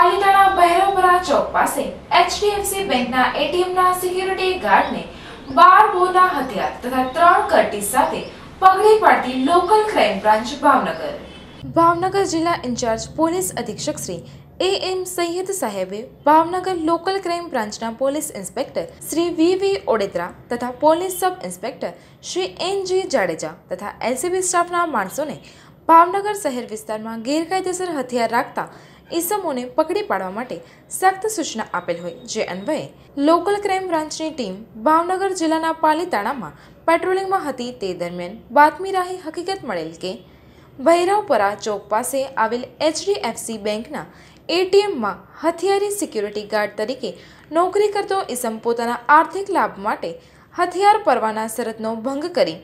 પાલીતાણા ભૈરવપરા ચોક પાસે એચડીએફસી બેંકના એટીએમના સિક્યુરિટી ગાર્ડને બાર બોના હથિયાર તથા ત્રણ કરટી સાથે પગડી પાડતી local crime branch Bhavnagar Bhavnagar જિલ્લા ઇન્ચાર્જ પોલીસ અધિક્ષક શ્રી એ એમ સૈયદ સાહેબે ભાવનગર લોકલ ક્રાઇમ બ્રાન્ચના police inspector Shri V V Odedara તથા police sub inspector Shri N G Jadeja તથા એલસીબી સ્ટાફના માણસોને ભાવનગર શહેર વિસ્તારમાં ગેરકાયદેસર હથિયાર રાખતા ઈસમોને પકડી પાડવા માટે સખ્ત સૂચના આપેલ હોય જે અન્વયે લોકલ ક્રાઇમ બ્રાન્ચની ટીમ ભાવનગર જિલ્લાના પાલીતાણામાં પેટ્રોલિંગમાં હતી તે દરમિયાન બાતમી રાહી હકીકત મળેલ કે ભૈરવપરા ચોક પાસે આવેલ એચડીએફસી બેંકના એટીએમમાં હથિયારી સિક્યુરિટી ગાર્ડ તરીકે નોકરી કરતો ઈસમ પોતાના આર્થિક લાભ માટે હથિયાર પરવાના શરતનો ભંગ કરી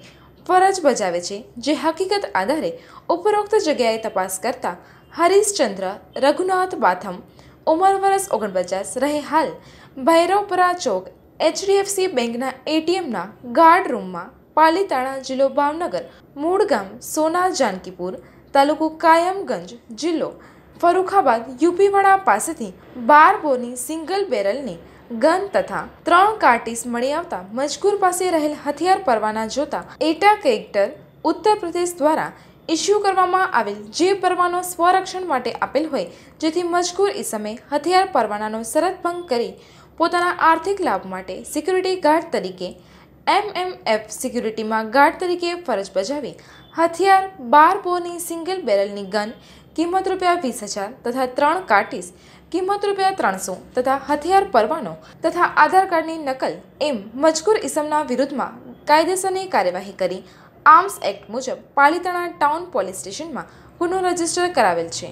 ફરજ બજાવે છે જે હકીકત આધારે ઉપરોક્ત જગ્યાએ તપાસ કરતા હરીશચંદ્ર રઘુનાથ બાથમ ઉંમર વર્ષ ઓગણપચાસ રહે હાલ ભૈરવપરા ચોક એચડીએફસી બેંકના એટીએમના ગાર્ડ રૂમમાં પાલીતાણા જિલ્લો ભાવનગર મૂળ ગામ સોના જાનકીપુર તાલુકો કાયમગંજ જિલ્લો ફરુખાબાદ યુપીવાડા પાસેથી બાર બોરની સિંગલ બેરલની ગન તથા ત્રણ કાર્ટિસ મળી આવતા મજગૂર પાસે રહેલ હથિયાર પરવાના જોતા એટા કેરેક્ટર ઉત્તર પ્રદેશ દ્વારા ઇસ્યુ કરવામાં આવેલ જે પરવાનો સ્વરક્ષણ માટે આપેલ હોય જેથી મજગૂર ઇસમે હથિયાર પરવાનાનો શરતભંગ કરી પોતાના આર્થિક લાભ માટે સિક્યુરિટી ગાર્ડ તરીકે એમએમએફ સિક્યુરિટીમાં ગાર્ડ તરીકે ફરજ બજાવી હથિયાર બાર બોની સિંગલ બેરલની ગન કિંમત રૂપિયા વીસ હજાર તથા ત્રણ કાર્ટિસ કિંમત રૂપિયા ત્રણસો તથા હથિયાર પરવાનો તથા આધાર કાર્ડની નકલ એમ મજકૂર ઇસમના વિરુદ્ધમાં કાયદેસરની કાર્યવાહી કરી આર્મ્સ એક્ટ મુજબ પાલિતાણા ટાઉન પોલીસ સ્ટેશનમાં ગુનો રજીસ્ટર કરાવેલ છે